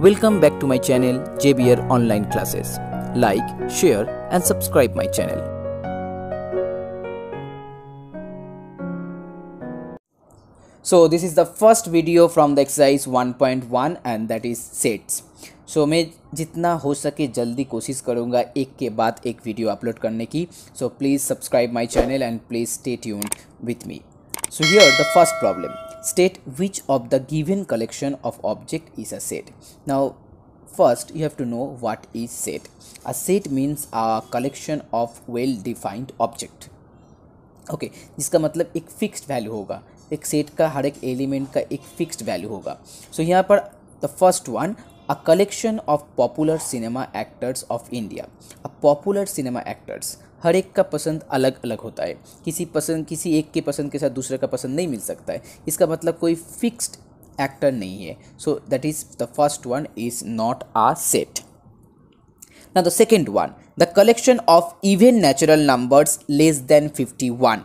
Welcome back to my channel JBR online classes like share and subscribe my channel so this is the first video from the exercise 1.1 point one and that is sets so मैं जितना हो सके जल्दी कोशिश करूंगा एक के बाद एक वीडियो अपलोड करने की so please subscribe my channel and please stay tuned with me so here the first problem state which of the given collection of object is a set now first you have to know what is set a set means a collection of well defined object okay okay, जिसका मतलब एक fixed value होगा एक set का हर एक element का एक fixed value होगा सो so, यहाँ पर the first one a collection of popular cinema actors of India a popular cinema actors हर एक का पसंद अलग अलग होता है किसी पसंद किसी एक के पसंद के साथ दूसरे का पसंद नहीं मिल सकता है इसका मतलब कोई फिक्स्ड एक्टर नहीं है so that is the first one is not a set ना the second one the collection of even natural numbers less than fifty one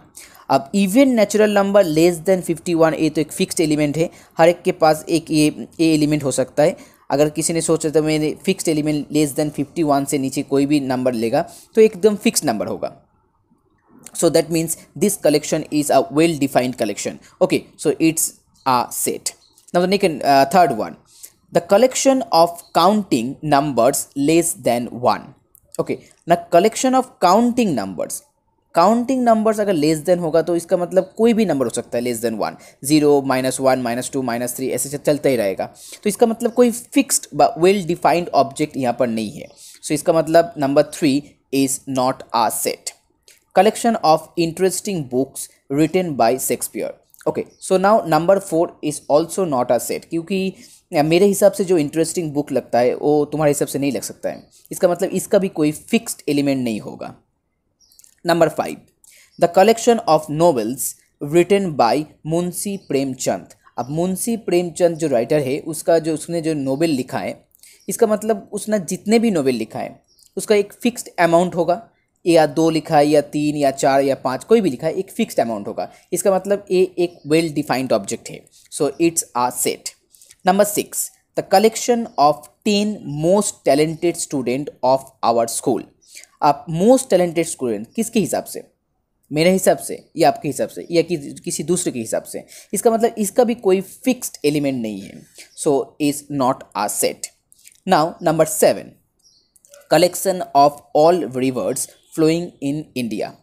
अब even natural number less than fifty one ए तो एक fixed element है हर एक के पास एक ये ए एलिमेंट हो सकता है अगर किसी ने सोचा तो मेरे fix element less than fifty one से नीचे कोई भी नंबर लेगा तो एकदम फिक्स नंबर होगा so that means this collection is a well defined collection okay so it's a set number third one the collection of counting numbers less than one okay ना collection of counting numbers counting numbers अगर less than होगा तो इसका मतलब कोई भी number हो सकता है less than one zero minus one minus two minus three ऐसे चलता ही रहेगा तो इसका मतलब कोई फिक्स्ड वेल डिफाइंड ऑब्जेक्ट यहाँ पर नहीं है सो so, इसका मतलब number three is not a set collection of interesting books written by Shakespeare okay so now number four is also not a set क्योंकि मेरे हिसाब से जो इंटरेस्टिंग बुक लगता है वो तुम्हारे हिसाब से नहीं लग सकता है इसका मतलब इसका भी कोई फिक्स्ड एलिमेंट नहीं होगा Number five The collection of novels written by Munshi Premchand अब मुंशी प्रेमचंद जो राइटर है उसका जो उसने जो नोबेल लिखा है इसका मतलब उसने जितने भी नोबेल लिखा है उसका एक फिक्स्ड अमाउंट होगा या दो लिखा है या तीन या चार या पाँच कोई भी लिखा है एक फिक्स्ड अमाउंट होगा इसका मतलब ये एक वेल डिफाइंड ऑब्जेक्ट है so it's a set number six the collection of ten most talented student of our school आप मोस्ट टैलेंटेड स्टूडेंट किसके हिसाब से मेरे हिसाब से या आपके हिसाब से या कि, किसी दूसरे के हिसाब से इसका मतलब इसका भी कोई फिक्स्ड एलिमेंट नहीं है so is not a set now number seven collection of all rivers flowing in India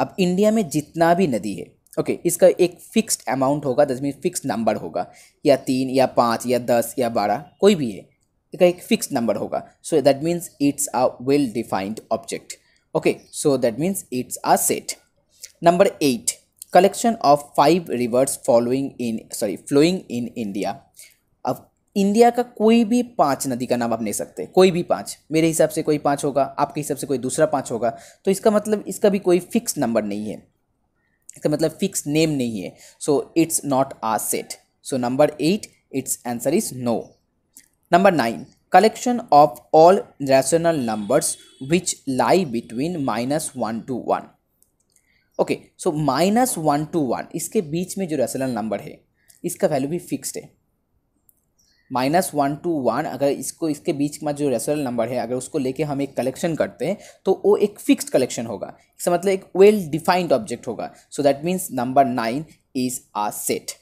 अब इंडिया में जितना भी नदी है ओके okay, इसका एक फिक्स्ड अमाउंट होगा दस मीन फिक्स नंबर होगा या तीन या पाँच या दस या बारह कोई भी है का एक फिक्स नंबर होगा so that means it's a well defined object okay so that means it's a set number eight collection of five rivers following in sorry flowing in India अब इंडिया का कोई भी पांच नदी का नाम आप ले सकते कोई भी पांच मेरे हिसाब से कोई पांच होगा आपके हिसाब से कोई दूसरा पांच होगा तो इसका मतलब इसका भी कोई फिक्स नंबर नहीं है इसका मतलब फिक्स नेम नहीं है so it's not a set so number eight it's answer is no number nine collection of all rational numbers which lie between minus one to one okay so minus one to one इसके बीच में जो rational number है इसका value भी fixed है minus one to one अगर इसको इसके बीच में जो रेसोरल नंबर है अगर उसको लेके हम एक कलेक्शन करते हैं तो वो एक फिक्स्ड कलेक्शन होगा इसका मतलब एक वेल डिफाइंड ऑब्जेक्ट होगा so that means number nine is a set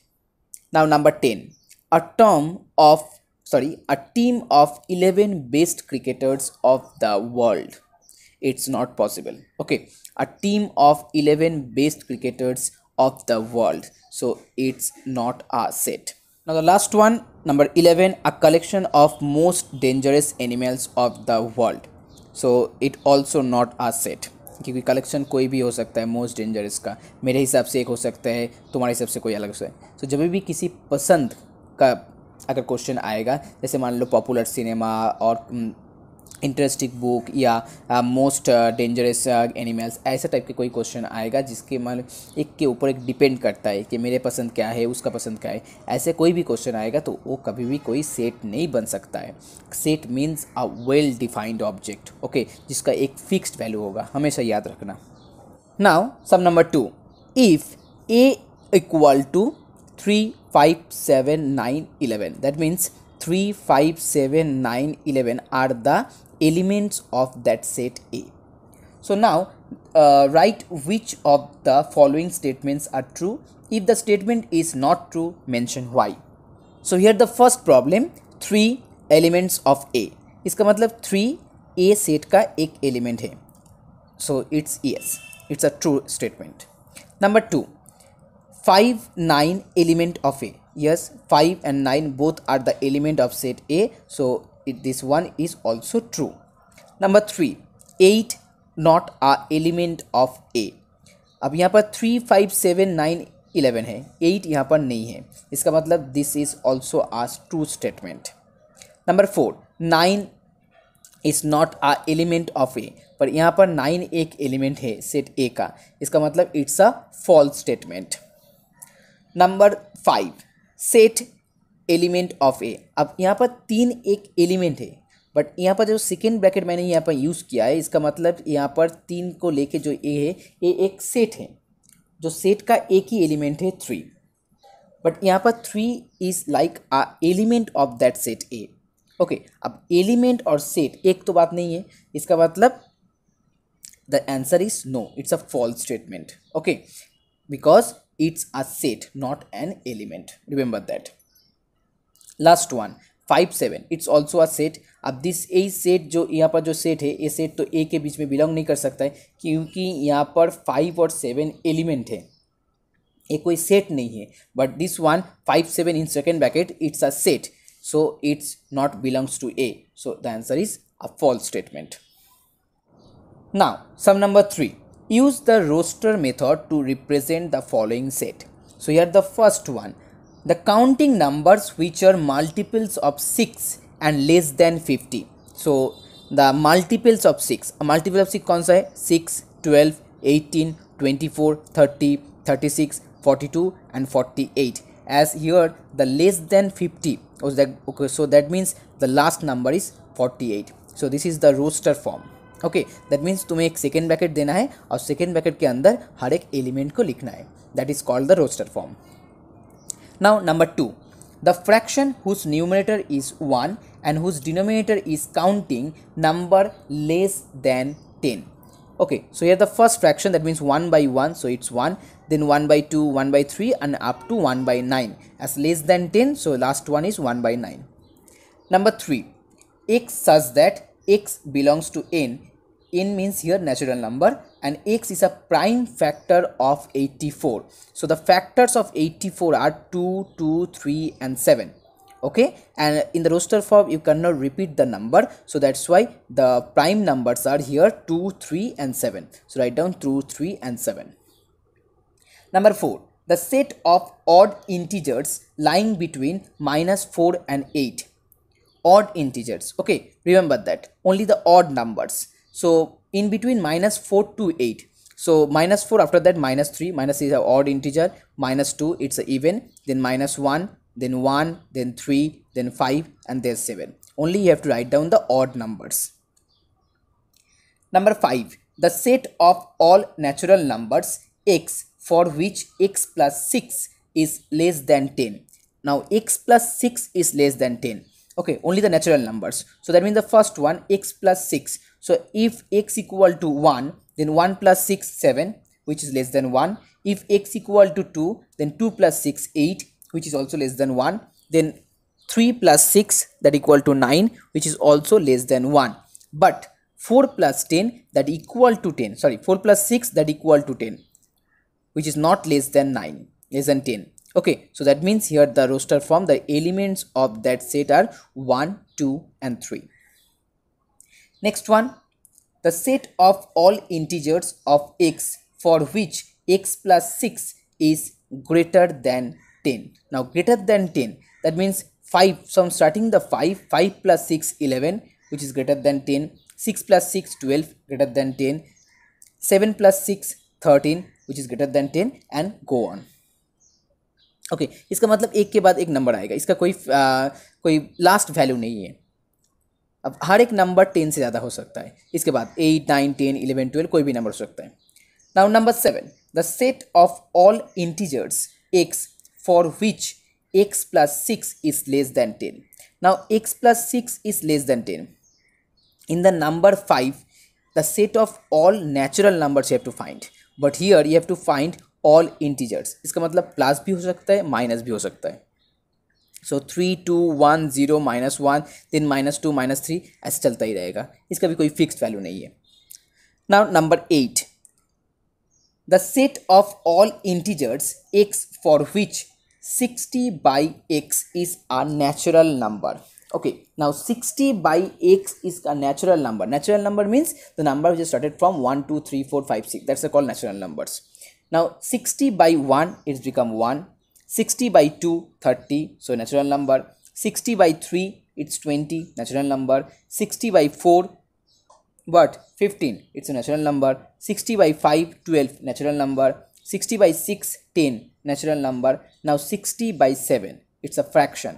now number ten a term of sorry, a team of 11 best cricketers of the world. It's not possible. Okay, a team of 11 best cricketers of the world. So it's not a set. Now the last one, number 11, a collection of most dangerous animals of the world. So it also not a set. क्योंकि collection कोई भी हो सकता है most dangerous का मेरे हिसाब से एक हो सकता है तुम्हारे हिसाब से कोई अलग हो सकता है सो so, जब भी किसी पसंद का अगर क्वेश्चन आएगा जैसे मान लो पॉपुलर सिनेमा और इंटरेस्टिंग हम्म, बुक या मोस्ट डेंजरस एनिमल्स ऐसा टाइप के कोई क्वेश्चन आएगा जिसके मान एक के ऊपर एक डिपेंड करता है कि मेरे पसंद क्या है उसका पसंद क्या है ऐसे कोई भी क्वेश्चन आएगा तो वो कभी भी कोई सेट नहीं बन सकता है set means a well defined object okay जिसका एक फिक्स्ड वैल्यू होगा हमेशा याद रखना now some number two if A equal to three five seven nine eleven that means three five seven nine eleven are the elements of that set A so now right which of the following statements are true if the statement is not true mention why so here the first problem three elements of A इसका मतलब three A set का एक element है so it's yes it's a true statement number two five nine element of A yes five and nine both are the element of set A so it this one is also true number three eight not a element of A अब यहाँ पर three five seven nine eleven है eight यहाँ पर नहीं है इसका मतलब this is also a true statement number four nine is not a element of A पर यहाँ पर नाइन एक एलिमेंट है सेट ए का इसका मतलब it's a false statement number five set element of A अब यहाँ पर तीन एक एलिमेंट है बट यहाँ पर जो सेकेंड ब्रैकेट मैंने यहाँ पर यूज़ किया है इसका मतलब यहाँ पर तीन को लेके जो ए है ये एक सेट है जो सेट का एक ही एलिमेंट है थ्री बट यहाँ पर three is like a element of that set A okay अब एलिमेंट और सेट एक तो बात नहीं है इसका मतलब the answer is no it's a false statement okay because it's a set not an element remember that last one five seven it's also a set अब दिस ए सेट जो यहाँ पर जो सेट है ए सेट तो ए के बीच में belong नहीं कर सकता है क्योंकि यहाँ पर फाइव और सेवन एलिमेंट है ये कोई सेट नहीं है but this one five seven in second bracket it's a set so it's not belongs to A so the answer is a false statement now some number three Use the roster method to represent the following set. So here the first one. The counting numbers which are multiples of 6 and less than 50. So the multiples of 6. A multiple of 6 कौन है 6, 12, 18, 24, 30, 36, 42 and 48. As here the less than 50. So oh, that, okay, so that means the last number is 48. So this is the roster form. Okay, that means तुम्हें एक second bracket देना है और second bracket के अंदर हर एक एलिमेंट को लिखना है that is called the roster form now number two the fraction whose numerator is 1 and whose denominator is counting number less than 10 okay so here the first fraction that means 1 by 1 so it's 1 then 1 by 2 1 by 3 and up to 1 by 9 as less than 10 so last one is 1 by 9 number 3 x such that x belongs to n n means here natural number and x is a prime factor of 84 so the factors of 84 are 2 2 3 and 7 okay and in the roster form you cannot repeat the number so that's why the prime numbers are here 2 3 and 7 so write down 2 3 and 7 number 4 the set of odd integers lying between minus 4 and 8 odd integers okay remember that only the odd numbers so in between minus 4 to 8 so minus 4 after that minus 3 minus is an odd integer minus 2 it's an even then minus 1 then 1 then 3 then 5 and there's 7 only you have to write down the odd numbers number 5 the set of all natural numbers x for which x plus 6 is less than 10 now x plus 6 is less than 10 okay only the natural numbers so that means the first one x plus 6 so if x equal to 1 then 1 plus 6 7 which is less than 1. If x equal to 2 then 2 plus 6 8 which is also less than 1. Then 3 plus 6 that equal to 9 which is also less than 1. But 4 plus 10 that equal to 10 sorry 4 plus 6 that equal to 10 which is not less than 9 less than 10 okay so that means here the roster form the elements of that set are 1 2 and 3 Next one, the set of all integers of x for which x plus 6 is greater than 10. Now greater than 10, that means 5, so I'm starting the 5, 5 plus 6, 11, which is greater than 10, 6 plus 6, 12, greater than 10, 7 plus 6, 13, which is greater than 10 and go on. okay, इसका मतलब एक के बाद एक number आएगा इसका कोई आ, कोई लास्ट वैल्यू नहीं है अब हर एक नंबर टेन से ज़्यादा हो सकता है इसके बाद eight nine ten eleven twelve कोई भी नंबर हो सकता है now number seven the set of all integers x for which x plus six is less than ten now x plus six is less than ten in the number five the set of all natural number you have to find but here you have to find all integers इसका मतलब plus भी हो सकता है minus भी हो सकता है so three two one zero minus one then minus two minus three ऐसे चलता ही रहेगा इसका भी कोई फिक्स वैल्यू नहीं है now number eight the set of all integers x for which sixty by x is a natural number okay now sixty by x is a natural number natural number means the number which is started from one two three four five six that's call natural numbers now sixty by one it's become one 60 by 2 30 so natural number 60 by 3 it's 20 natural number 60 by 4 but 15 it's a natural number 60 by 5 12 natural number 60 by 6 10 natural number now 60 by 7 it's a fraction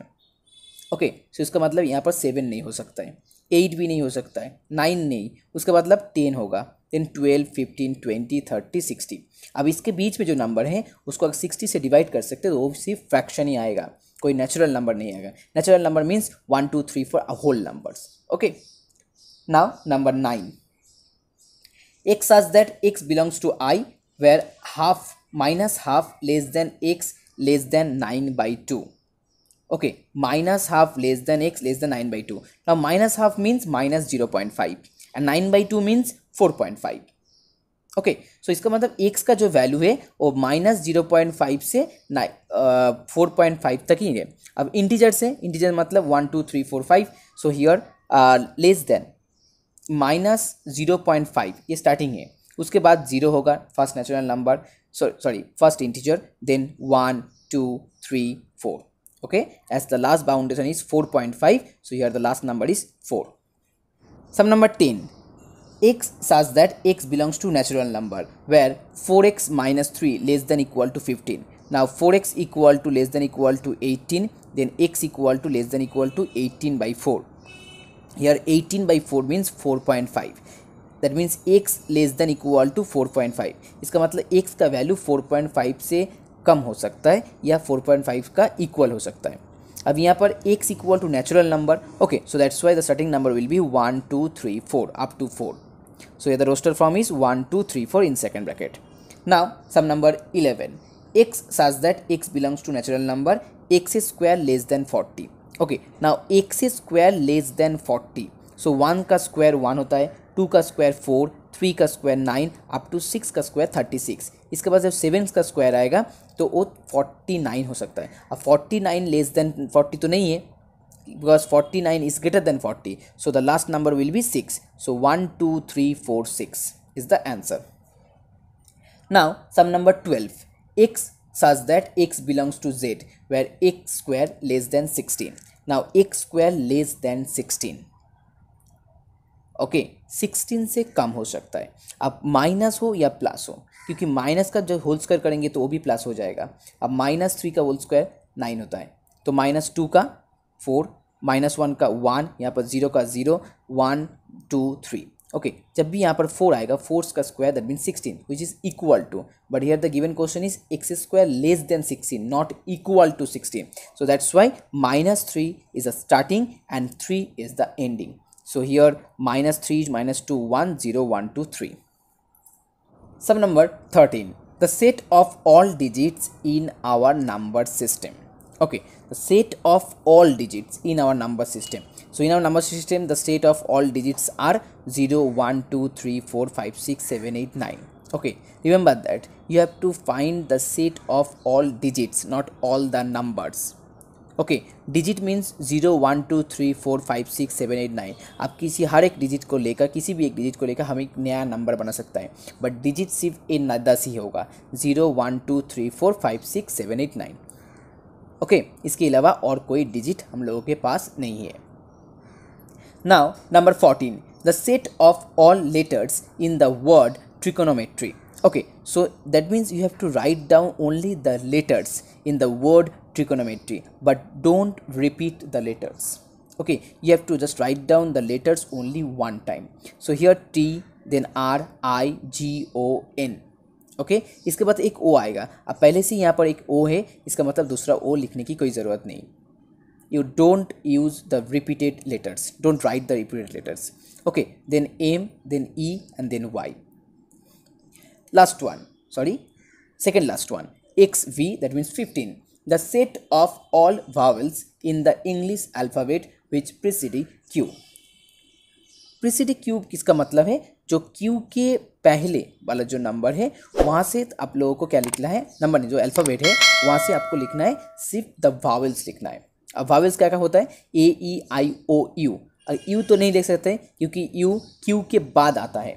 okay so इसका मतलब यहाँ पर seven नहीं हो सकता है eight भी नहीं हो सकता है नाइन नहीं उसका मतलब टेन होगा then twelve fifteen twenty thirty sixty अब इसके बीच में जो नंबर है उसको अगर सिक्सटी से डिवाइड कर सकते तो वो सिर्फ फ्रैक्शन ही आएगा कोई नेचुरल नंबर नहीं आएगा natural number means one two three four whole numbers okay now number nine x as that x belongs to I where half minus half less than x less than nine by two okay minus half less than x less than nine by two now minus half means minus zero point five and nine by two means four point five okay okay, so so इसका मतलब x का जो value है वो minus zero point five से nine four point five तक ही है अब इंटीजर से इंटीजर मतलब one two three four five so here less than minus zero point five ये स्टार्टिंग है उसके बाद जीरो होगा first natural number sorry first integer then one two three four the last boundation is four point five so here the last number is four सब number ten x such that x belongs to natural number where 4x minus 3 less than equal to 15 now 4x equal to less than equal to 18 then x equal to less than equal to 18 by 4 here 18 by 4 means 4.5 That means x less than equal to 4.5 इसका मतलब x का value 4.5 से कम हो सकता है या 4.5 का equal हो सकता है अब यहाँ पर x equal to natural number. Okay, so that's why the starting number will be 1, 2, 3, 4, up to 4. So here the roster form is 1, 2, 3, 4 in second bracket. Now sum number 11. x such that x belongs to natural number x square less than 40. Okay now x square less than 40. So 1 ka square 1 hota hai, 2 ka square 4 three ka square nine up to six ka square thirty six इसके बाद जब seven का square आएगा तो वो forty nine हो सकता है अब forty nine less than forty तो नहीं है because 49 is greater than 40 so the last number will be 6 so 1 2 3 4 6 is the answer now sum number 12 x such that x belongs to z where x square less than 16 now x square less than 16 okay okay, 16 से कम हो सकता है अब minus हो या plus हो क्योंकि minus का जो होल स्क्वायर करेंगे तो वो भी प्लस हो जाएगा अब माइनस थ्री का होल स्क्वायर नाइन होता है तो माइनस टू का फोर माइनस वन का वन यहाँ पर जीरो का zero one two three okay जब भी यहाँ पर फोर आएगा फोर्स का square that mean sixteen which is equal to but here the given question is x square less than sixteen not equal to sixteen so that's why minus three is the starting and three is the ending so here minus 3 minus 2 1 0 1 2 3 sub number 13 the set of all digits in our number system okay the set of all digits in our number system so in our number system the set of all digits are 0 1 2 3 4 5 6 7 8 9 okay remember that you have to find the set of all digits not all the numbers okay digit means zero one two three four five six seven eight nine आप किसी हर एक digit को लेकर किसी भी एक digit को लेकर हम एक नया नंबर बना सकता है बट डिजिट सिर्फ ए दस ही होगा zero one two three four five six seven eight nine okay इसके अलावा और कोई डिजिट हम लोगों के पास नहीं है now number fourteen the set of all letters in the word trigonometry okay so that means you have to write down only the letters in the word trigonometry but don't repeat the letters okay you have to just write down the letters only one time so here T then R I G O N okay इसके बाद एक ओ आएगा अब पहले से यहाँ पर एक ओ है इसका मतलब दूसरा ओ लिखने की कोई ज़रूरत नहीं you don't use the repeated letters don't write the repeated letters okay then M then E and then Y last one sorry second last one X V that means fifteen the set of all vowels in the English alphabet which precede Q precede cube किसका मतलब है जो Q के पहले वाला जो number है वहाँ से आप लोगों को क्या लिखना है नंबर नहीं जो अल्फ़ाबेट है वहाँ से आपको लिखना है सिर्फ द वावल्स लिखना है अब वावल्स क्या क्या होता है ए ई आई ओ यू और यू तो नहीं लिख सकते क्योंकि यू क्यू के बाद आता है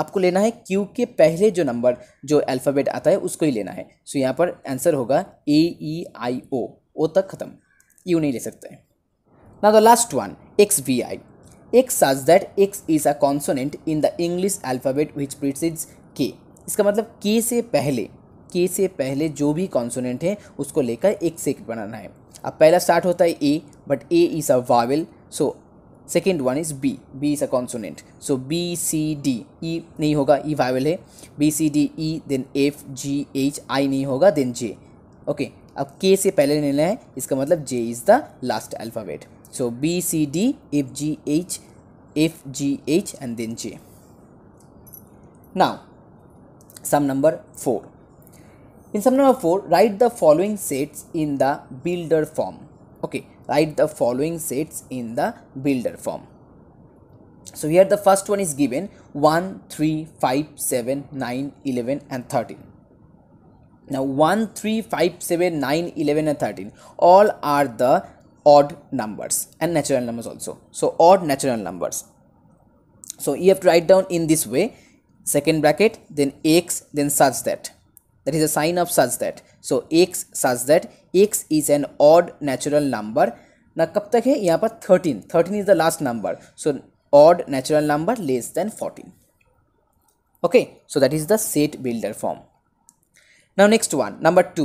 आपको लेना है क्यू के पहले जो नंबर जो अल्फ़ाबेट आता है उसको ही लेना है सो यहाँ पर आंसर होगा ए ई आई ओ ओ तक ख़त्म यू नहीं ले सकते ना the last one X V I X such that X is a consonant in the English alphabet which precedes के इसका मतलब के से पहले के से पहले जो भी कॉन्सोनेंट है उसको लेकर एक से बनाना है अब पहला स्टार्ट होता है A but A is a vowel so second one is B B is a consonant so B C D E नहीं होगा ई e वावेल है B C D E then F G H I नहीं होगा then जे okay अब के से पहले लेना है इसका मतलब J is the last alphabet So B, C, D, F, G, H, F, G, H and then J. Now, sum number 4. In sum number 4, write the following sets in the builder form. Okay, write the following sets in the builder form. So here the first one is given 1, 3, 5, 7, 9, 11 and 13. Now 1, 3, 5, 7, 9, 11 and 13 all are the odd numbers and natural numbers also so odd natural numbers so you have to write down in this way second bracket then x then such that that is a sign of such that so x such that x is an odd natural number Now, कब तक है यहाँ पर 13. 13 is the last number. So odd natural number less than 14. okay so that is the set builder form now next one number two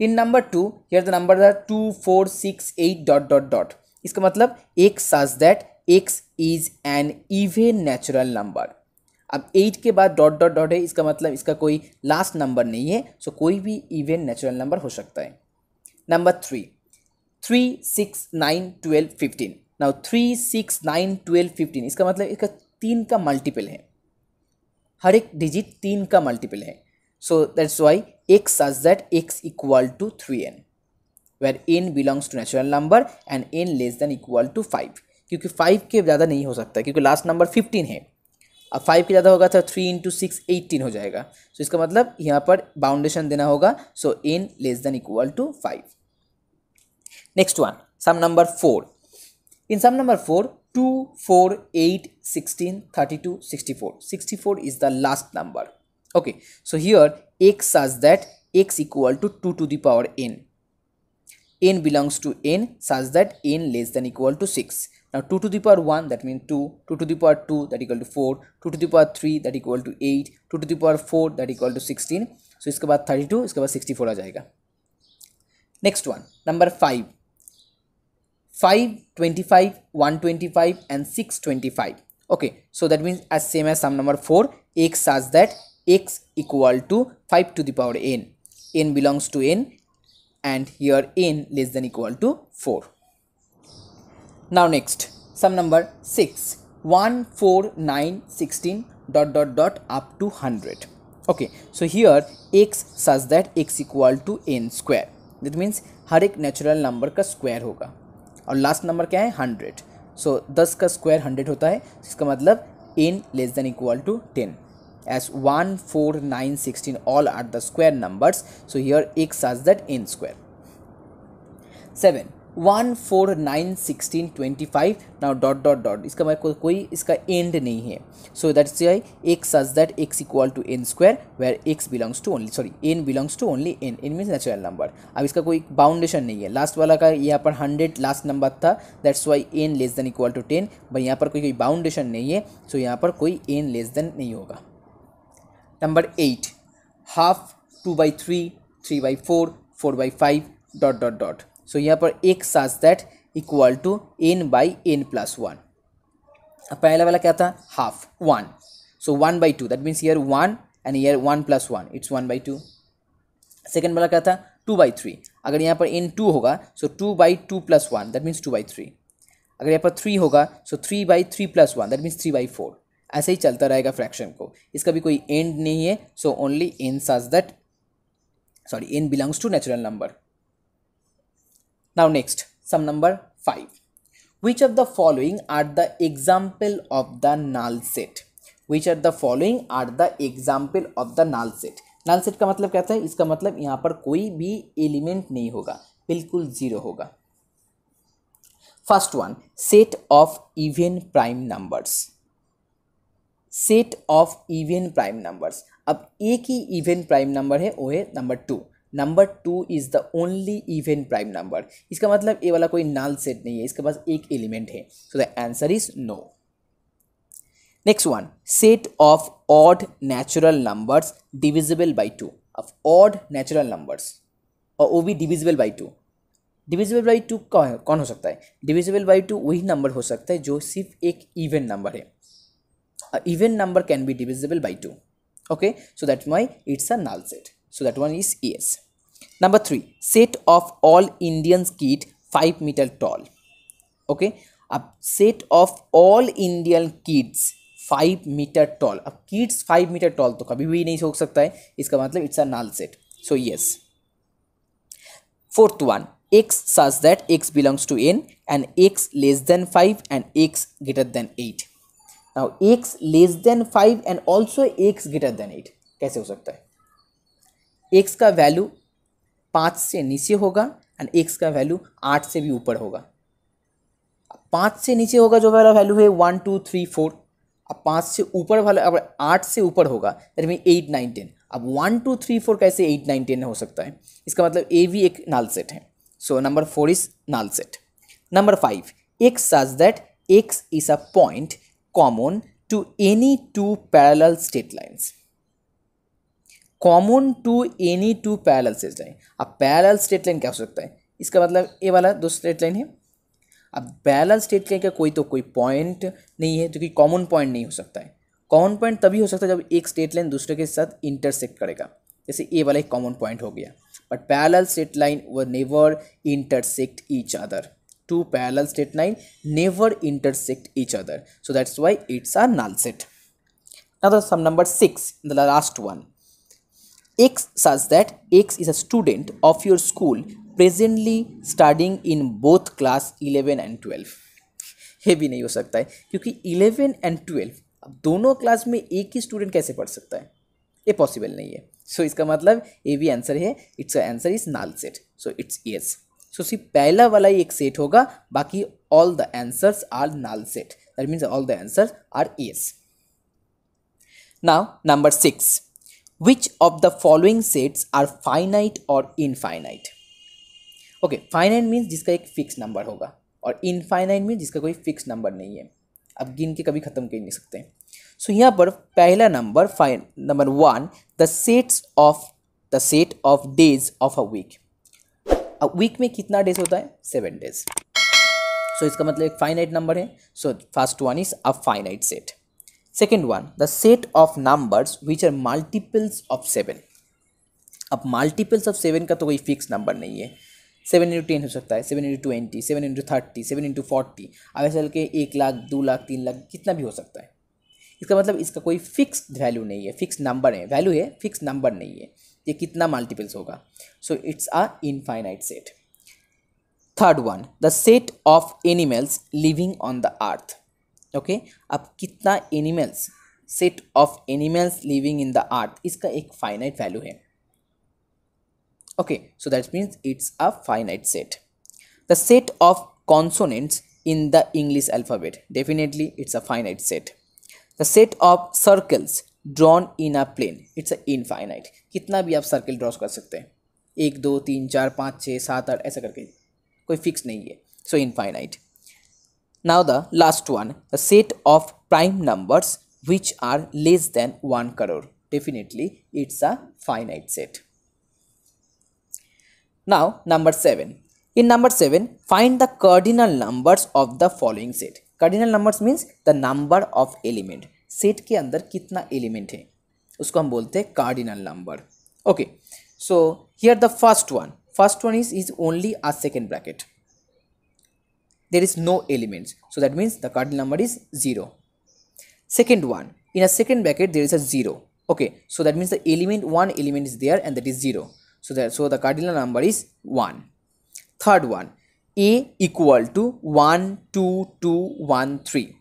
in number two here the number two four six eight dot dot dot इसका मतलब X such that X is an even natural number अब eight के बाद dot dot dot है इसका मतलब इसका कोई लास्ट नंबर नहीं है सो कोई भी इवेन नेचुरल नंबर हो सकता है number three three six nine twelve fifteen now three six nine twelve fifteen इसका मतलब इसका तीन का मल्टीपल है हर एक डिजिट तीन का मल्टीपल है So that's why x such that x equal to 3n where n belongs to natural number and n less than equal to 5 क्योंकि 5 के ज़्यादा नहीं हो सकता क्योंकि लास्ट नंबर 15 है अब 5 के ज़्यादा होगा तो 3 इंटू सिक्स एट्टीन हो जाएगा सो so इसका मतलब यहाँ पर बाउंडेशन देना होगा so n less than equal to 5 next one some number four in some number four two four eight sixteen thirty two sixty four sixty four is the last number okay so here x such that x equal to 2 to the power n n belongs to n such that n less than equal to 6 now 2 to the power 1 that means 2 2 to the power 2 that equal to 4 2 to the power 3 that equal to 8 2 to the power 4 that equal to 16 so इसके बाद thirty two, its इसके बाद sixty four आ जाएगा next one number five five twenty five one twenty five and as twenty five okay so that means as same as some x equal to 5 to the power n n belongs to n and here n less than equal to 4 now next sum number 6 1 4 9 16 dot dot dot up to 100 okay so here x such that x equal to n square that means har ek natural number ka square hoga aur last number kya hai 100 so, 10 ka square 100 hota hai iska matlab n less than equal to 10 as 1, 4, 9, 16 all are the square numbers. So here x such that n square. 7. 1, 4, 9, 16, 25 now dot dot dot इसका मेरे को कोई इसका end नहीं है so that's why x such that x equal to N square where x belongs to only sorry n belongs to only n n means natural number अब इसका कोई बाउंडेशन नहीं है लास्ट वाला का यहाँ पर हंड्रेड लास्ट नंबर था that's why n less than equal to ten but यहाँ पर कोई कोई बाउंडेशन नहीं है सो so यहाँ पर कोई n लेस देन नहीं होगा number eight half two by three three by four four by five dot dot dot so यहाँ पर एक such that equal to N by N plus one अब पहला वाला क्या था half one so one by two that means here one and here one plus one it's one by two second वाला क्या था टू बाई थ्री अगर यहाँ पर एन टू होगा so two by two plus one that means two by three अगर यहाँ पर थ्री होगा so three by three plus one that means three by four ऐसे ही चलता रहेगा फ्रैक्शन को इसका भी कोई एंड नहीं है so only N such that sorry N belongs to natural number now next some number five which are the following are the example of the null set which are the following are the example of the null set null set का मतलब कहता है इसका मतलब यहाँ पर कोई भी एलिमेंट नहीं होगा बिल्कुल ज़ीरो होगा first one set of even prime numbers set of even prime numbers अब एक ही इवेन प्राइम नंबर है वो है number two number two is the only even prime number इसका मतलब ये वाला कोई नाल सेट नहीं है इसके पास एक एलिमेंट है so the answer is no next one set of odd natural numbers divisible by two of odd natural numbers और वो भी divisible by two divisible by two कौन हो सकता है डिविजिबल बाई टू वही नंबर हो सकता है जो सिर्फ एक इवेंट नंबर है a uh, even number can be divisible by 2 okay so that's why it's a null set so that one is yes number 3 set of all indian kids 5 meter tall okay a set of all indian kids five meter tall. A kids five meter tall, तो कभी भी नहीं हो सकता है इसका मतलब it's a null set. So yes. Fourth one, x such that x belongs to N and x less than five and x greater than eight. Now X less than five and also X greater than eight कैसे हो सकता है x का value पाँच से नीचे होगा and x का वैल्यू आठ से भी ऊपर होगा पाँच से नीचे होगा जो वाला वैल्यू है वन टू थ्री फोर अब पाँच से ऊपर वाला अब आठ से ऊपर होगा यानी मीन एट नाइन टेन अब वन टू थ्री फोर कैसे एट नाइन टेन हो सकता है इसका मतलब ए भी एक नाल सेट है so number four is null set number five X such that X is a point common to any two parallel straight lines common to any two parallel straight line अब parallel straight line क्या हो सकता है इसका मतलब ए वाला दो state line है अब पैरल स्टेट लाइन का कोई तो कोई पॉइंट नहीं है जो कि कॉमन पॉइंट नहीं हो सकता है कॉमन पॉइंट तभी हो सकता है जब एक स्टेट लाइन दूसरे के साथ इंटरसेक्ट करेगा जैसे ए वाला एक कॉमन पॉइंट हो गया but parallel straight line were never intersect each other two parallel straight line never intersect each other so that's why it's a null set now the sum number 6 the last one x says that x is a student of your school presently studying in both class 11 and 12 ये bhi nahi ho sakta hai kyunki 11 and 12 ab dono class mein ek hi student kaise pad sakta hai ye possible nahi hai so so, इसका मतलब ये भी answer है it's answer is null set so it's yes so C पहला वाला ही एक set होगा बाकी all the answers are null set that means all the answers are yes now number six which of the following sets are finite और infinite okay finite means जिसका एक fix number होगा और इनफाइनाइट मीन्स जिसका कोई fix number नहीं है अब गिन के कभी ख़त्म कर नहीं सकते सो यहाँ पर पहला number fine number one the sets of the set of days of a week अब वीक में कितना डेज होता है सेवन डेज सो इसका मतलब एक फाइनाइट नंबर है so first one is a finite set second one the set of numbers which are multiples of seven अब मल्टीपल्स ऑफ सेवन का तो कोई फिक्स नंबर नहीं है सेवन इंटू टेन हो सकता है seven into twenty seven into thirty seven into forty अब ऐसे चल के एक लाख दो लाख तीन लाख कितना भी हो सकता है इसका मतलब इसका कोई फिक्स वैल्यू नहीं है फिक्स नंबर है वैल्यू है फिक्स नंबर नहीं है ये कितना मल्टीपल्स होगा so it's a infinite set third one the set of animals living on the earth okay अब कितना animals set of animals living in the earth इसका एक फाइनाइट वैल्यू है okay so that means it's a finite set the set of consonants in the English alphabet definitely it's a finite set the set of circles drawn in a plane it's a infinite कितना भी आप circle draw कर सकते हैं एक दो तीन चार पाँच छः सात आठ ऐसा करके कोई फिक्स नहीं है so infinite now the last one the set of prime numbers which are less than one crore definitely it's a finite set now number seven in number seven find the cardinal numbers of the following set cardinal numbers means the number of element set के अंदर कितना element है उसको हम बोलते हैं cardinal number okay so here the first one first one is is only a second bracket there is no elements so that means the cardinal number is 0 second one in a second bracket there is a 0 okay so that means the element one element is there and that is 0 so that so the cardinal number is 1 third one a equal to 1 2 2 1 3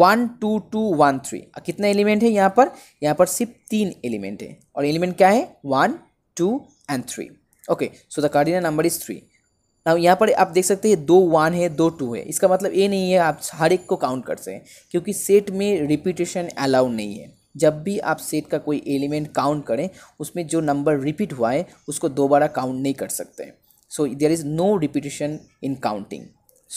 one two two one three कितना element है यहाँ पर यहाँ पर सिर्फ तीन element है और एलिमेंट क्या है one two and three okay so the cardinal number is three ना यहाँ पर आप देख सकते हैं दो वन है दो टू है इसका मतलब ये नहीं है आप हर एक को काउंट कर सकें क्योंकि सेट में रिपीटेशन अलाउ नहीं है जब भी आप सेट का कोई एलिमेंट काउंट करें उसमें जो नंबर रिपीट हुआ है उसको दोबारा काउंट नहीं कर सकते so there is no repetition in counting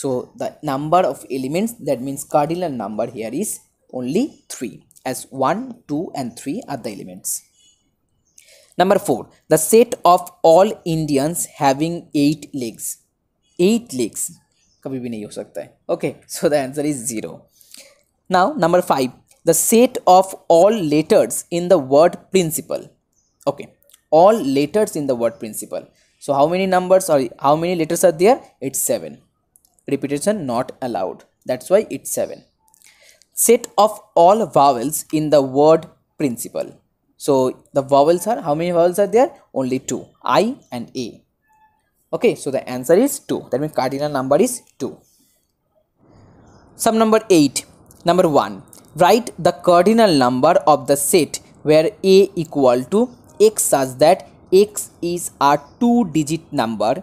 so the number of elements that means cardinal number here is only 3 as 1 2 and 3 are the elements number 4 the set of all indians having 8 legs 8 legs Okay, so the answer is 0. Now, number 5, the set of all letters in the word principle. Okay, all letters in the word principle so how many numbers or how many letters are there it's seven repetition not allowed. That's why it's 7. Set of all vowels in the word principle. So the vowels are, how many vowels are there? Only 2, I and A. Okay, so the answer is 2. That means cardinal number is 2. Sum number 8. Number 1. Write the cardinal number of the set where A equal to X such that X is a two digit number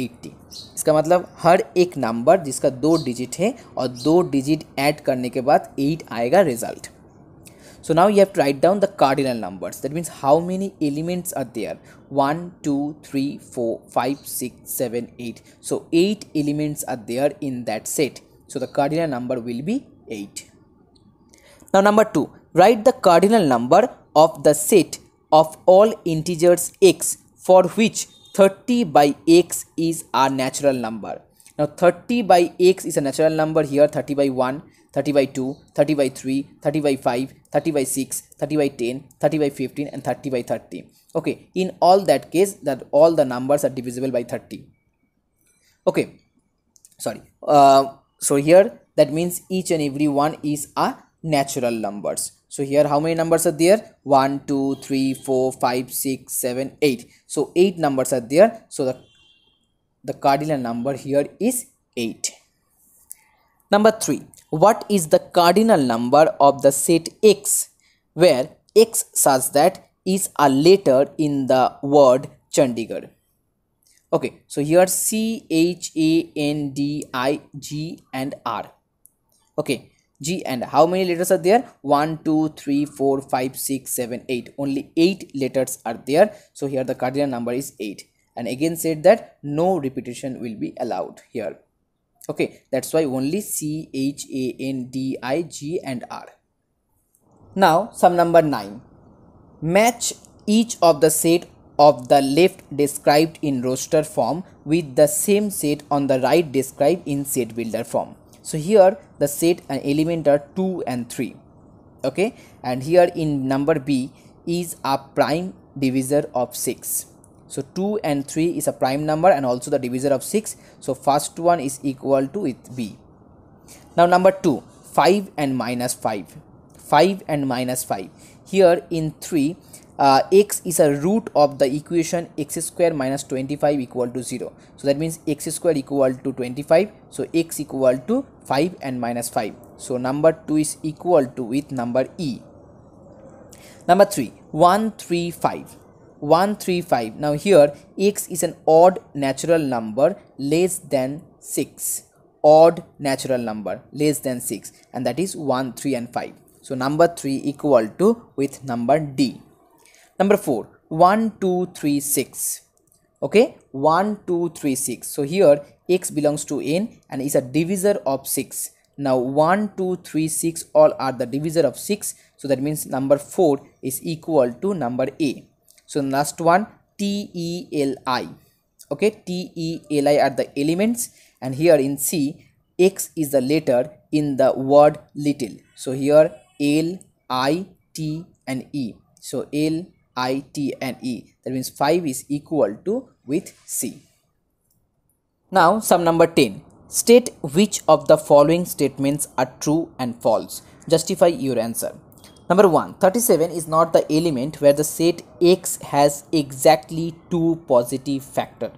eighty इसका मतलब हर एक number जिसका दो digit है और दो digit add करने के बाद एट आएगा result so now you have to write down the cardinal numbers that means how many elements are there one two three four five six seven eight so eight elements are there in that set so the cardinal number will be eight now number two write the cardinal number of the set of all integers x for which 30 by x is a natural number. Now 30 by x is a natural number here 30 by 1, 30 by 2, 30 by 3, 30 by 5, 30 by 6, 30 by 10, 30 by 15 and 30 by 30. Okay, in all that case that all the numbers are divisible by 30. Okay, sorry. Uh, so here that means each and every one is a natural numbers so here how many numbers are there 1 2 3 4 5 6 7 8 so 8 numbers are there so the the cardinal number here is 8 number 3 what is the cardinal number of the set x where x such that is a letter in the word chandigarh okay so here c h a n d i g and r okay G and how many letters are there 1 2 3 4 5 6 7 8 only 8 letters are there so here the cardinal number is 8 and again said that no repetition will be allowed here okay that's why only C H A N D I G and R now sum number 9 match each of the set of the left described in roster form with the same set on the right described in set builder form so here the set and element are 2 and 3 okay and here in number b is a prime divisor of 6 so 2 and 3 is a prime number and also the divisor of 6 so first one is equal to it b now number 2 5 and minus 5 5 and minus 5 here in 3 uh, x is a root of the equation x square minus 25 equal to 0 so that means x square equal to 25 so x equal to 5 and minus 5 so number 2 is equal to with number e number 3 3 5 now here x is an odd natural number less than 6 odd natural number less than 6 and that is 1 3 and 5 so number 3 equal to with number d number 4 1 2 3 6 okay 1 2 3 6 so here x belongs to n and is a divisor of 6 now 1 2 3 6 all are the divisor of 6 so that means number 4 is equal to number a so last one t e l i okay t e l i are the elements and here in c x is the letter in the word little so here l i t and e so l I, T and E. That means 5 is equal to with C. Now sum number 10. State which of the following statements are true and false. Justify your answer. Number 1. 37 is not the element where the set X has exactly two positive factor.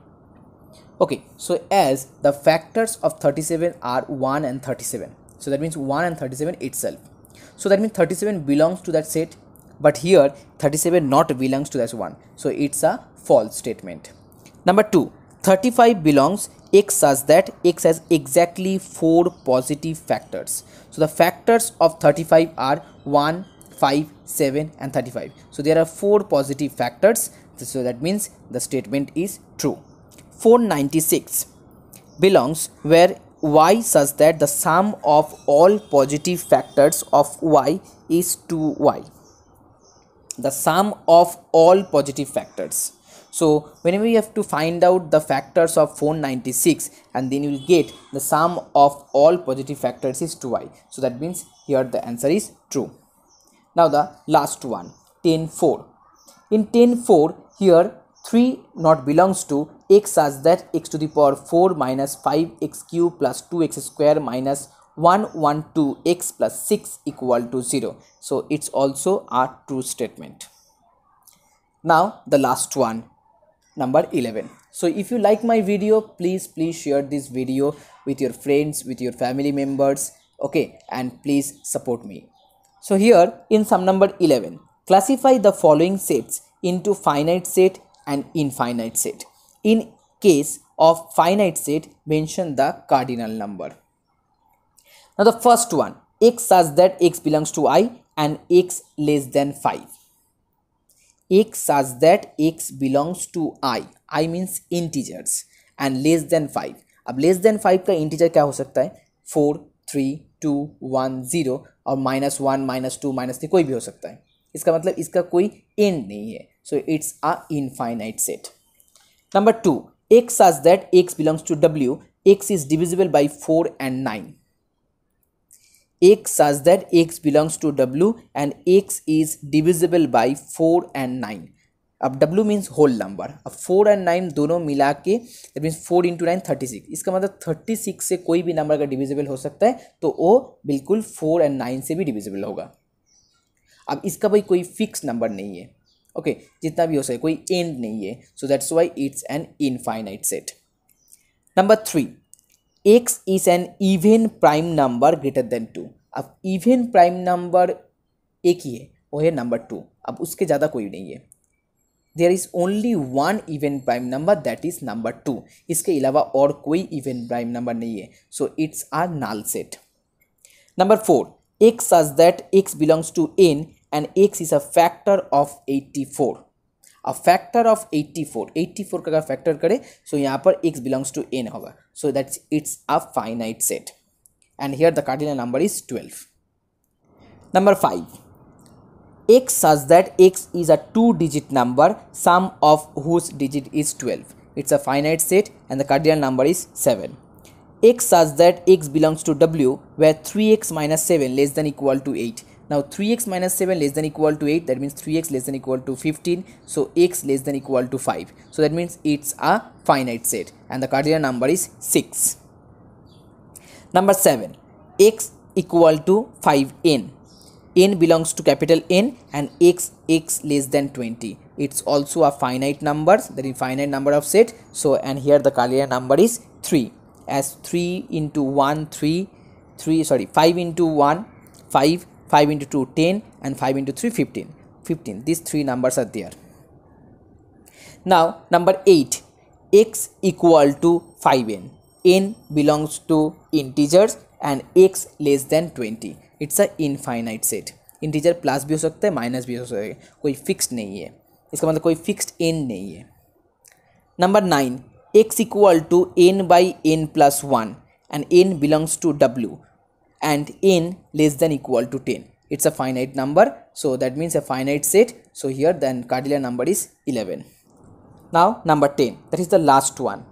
Okay, so as the factors of 37 are 1 and 37. So that means 1 and 37 itself. So that means 37 belongs to that set but here 37 not belongs to this one so it's a false statement number 2 35 belongs x such that x has exactly four positive factors so the factors of 35 are 1 5 7 and 35 so there are four positive factors so that means the statement is true 496 belongs where y such that the sum of all positive factors of y is 2y the sum of all positive factors so whenever you have to find out the factors of 496 and then you will get the sum of all positive factors is 2i so that means here the answer is true now the last one 10 4 in 10 4 here 3 not belongs to x such that x to the power 4 minus 5x cube plus 2x square minus 112x plus 6 equal to 0 so it's also a true statement now the last one number 11 so if you like my video please please share this video with your friends with your family members okay and please support me so here in sum number 11 classify the following sets into finite set and infinite set in case of finite set mention the cardinal number now the first one, x such that x belongs to i and x less than 5. x such that x belongs to i, i means integers and less than 5. अब less than 5 का integer क्या हो सकता है? 4, 3, 2, 1, 0 और minus 1, minus 2, minus 3 कोई भी हो सकता है. इसका मतलब इसका कोई end नहीं है. So it's a infinite set. Number 2, x such that x belongs to w, x is divisible by 4 and 9. x such that x belongs to w and x is divisible by 4 and 9 अब w means whole number अब four and nine दोनों मिला के that means four into nine thirty six इसका मतलब thirty six से कोई भी नंबर अगर डिविजिबल हो सकता है तो वो बिल्कुल फोर एंड नाइन से भी डिविजिबल होगा अब इसका भाई कोई फिक्स नंबर नहीं है ओके okay, जितना भी हो सके कोई एंड नहीं है so that's why it's an infinite set number three X is an even prime number greater than two अब even प्राइम नंबर एक ही है वो है नंबर टू अब उसके ज़्यादा कोई नहीं है there is only one even prime number that is number two इसके अलावा और कोई इवेंट प्राइम नंबर नहीं है so it's are null set number four X as that x belongs to N and X is a factor of eighty four अब factor of 84 84 का factor करें सो so यहाँ पर x बिलोंग्स टू n होगा so that's it's a finite set and here the cardinal number is 12. Number five. x such that x is a two digit number sum of whose digit is 12 it's a finite set and the cardinal number is 7 x such that x belongs to w where 3x minus 7 less than equal to 8 now 3x minus 7 less than equal to 8 that means 3x less than equal to 15 so x less than equal to 5 so that means it's a finite set and the cardinal number is 6. Number 7 x equal to 5n n belongs to capital N and x x less than 20 it's also a finite number that is finite number of set so and here the cardinal number is 3 as 3 into 1 3 3 sorry 5 into 1 5 5 into 2 10 and 5 into 3 15 15 these three numbers are there now number 8 x equal to 5n n belongs to integers and x less than 20 it's an infinite set integer plus b sakta hai minus b sakta hai koi fixed nahi hai iska matlab koi fixed n nahi number 9 x equal to n by n plus 1 and n belongs to w and n less than equal to 10 it's a finite number so that means a finite set so here then cardinal number is 11 now number 10 that is the last one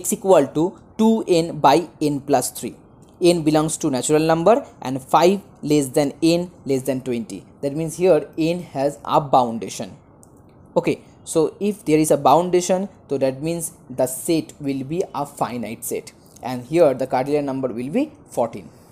x equal to 2n by n plus 3 n belongs to natural number and 5 less than n less than 20 that means here n has a boundation okay so if there is a boundation so that means the set will be a finite set and here the cardinal number will be 14